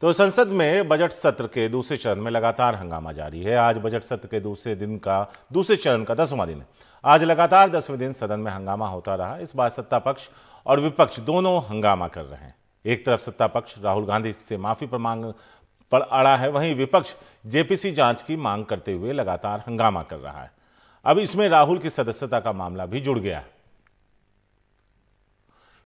तो संसद में बजट सत्र के दूसरे चरण में लगातार हंगामा जारी है आज बजट सत्र के दूसरे दिन का दूसरे चरण का दसवां दिन है आज लगातार दसवें दिन सदन में हंगामा होता रहा इस बार सत्ता पक्ष और विपक्ष दोनों हंगामा कर रहे हैं एक तरफ सत्ता पक्ष राहुल गांधी से माफी पर मांग पर अड़ा है वहीं विपक्ष जेपीसी जांच की मांग करते हुए लगातार हंगामा कर रहा है अब इसमें राहुल की सदस्यता का मामला भी जुड़ गया है